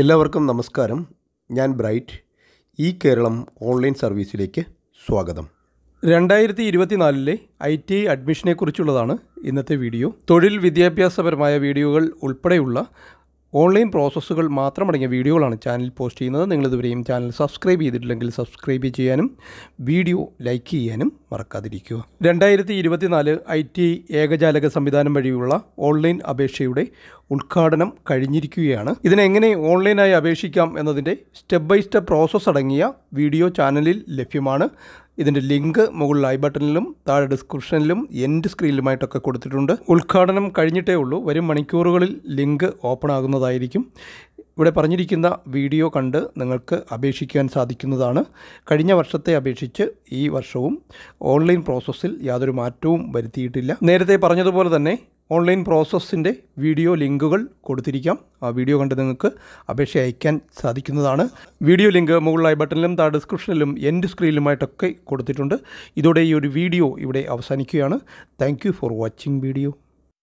എല്ലാവർക്കും നമസ്കാരം ഞാൻ ബ്രൈറ്റ് ഈ കേരളം ഓൺലൈൻ സർവീസിലേക്ക് സ്വാഗതം രണ്ടായിരത്തി ഇരുപത്തിനാലിലെ ഐ ടി ഐ അഡ്മിഷനെക്കുറിച്ചുള്ളതാണ് ഇന്നത്തെ വീഡിയോ തൊഴിൽ വിദ്യാഭ്യാസപരമായ വീഡിയോകൾ ഉൾപ്പെടെയുള്ള ഓൺലൈൻ പ്രോസസ്സുകൾ മാത്രമടങ്ങിയ വീഡിയോകളാണ് ചാനൽ പോസ്റ്റ് ചെയ്യുന്നത് നിങ്ങളിതുവരെയും ചാനൽ സബ്സ്ക്രൈബ് ചെയ്തിട്ടില്ലെങ്കിൽ സബ്സ്ക്രൈബ് ചെയ്യാനും വീഡിയോ ലൈക്ക് ചെയ്യാനും മറക്കാതിരിക്കുക രണ്ടായിരത്തി ഇരുപത്തിനാല് ഐ ടി ഏകജാലക സംവിധാനം വഴിയുള്ള ഓൺലൈൻ അപേക്ഷയുടെ ഉദ്ഘാടനം കഴിഞ്ഞിരിക്കുകയാണ് ഇതിനെങ്ങനെ ഓൺലൈനായി അപേക്ഷിക്കാം എന്നതിൻ്റെ സ്റ്റെപ്പ് ബൈ സ്റ്റെപ്പ് പ്രോസസ്സ് അടങ്ങിയ വീഡിയോ ചാനലിൽ ലഭ്യമാണ് ഇതിൻ്റെ ലിങ്ക് മുകളിൽ ഐ ബട്ടണിലും താഴെ ഡിസ്ക്രിപ്ഷനിലും എൻഡ് സ്ക്രീനിലുമായിട്ടൊക്കെ കൊടുത്തിട്ടുണ്ട് ഉദ്ഘാടനം കഴിഞ്ഞിട്ടേ ഉള്ളൂ വരും മണിക്കൂറുകളിൽ ലിങ്ക് ഓപ്പൺ ആകുന്നതായിരിക്കും ഇവിടെ പറഞ്ഞിരിക്കുന്ന വീഡിയോ കണ്ട് നിങ്ങൾക്ക് അപേക്ഷിക്കാൻ സാധിക്കുന്നതാണ് കഴിഞ്ഞ വർഷത്തെ അപേക്ഷിച്ച് ഈ വർഷവും ഓൺലൈൻ പ്രോസസ്സിൽ യാതൊരു മാറ്റവും വരുത്തിയിട്ടില്ല നേരത്തെ പറഞ്ഞതുപോലെ തന്നെ ഓൺലൈൻ പ്രോസസ്സിൻ്റെ വീഡിയോ ലിങ്കുകൾ കൊടുത്തിരിക്കാം ആ വീഡിയോ കണ്ട് നിങ്ങൾക്ക് അപേക്ഷ അയക്കാൻ സാധിക്കുന്നതാണ് വീഡിയോ ലിങ്ക് മുകളിലായി ബട്ടണിലും താഴെ ഡിസ്ക്രിപ്ഷനിലും എൻ്റെ സ്ക്രീനിലുമായിട്ടൊക്കെ കൊടുത്തിട്ടുണ്ട് ഇതോടെ ഈ ഒരു വീഡിയോ ഇവിടെ അവസാനിക്കുകയാണ് താങ്ക് ഫോർ വാച്ചിങ് വീഡിയോ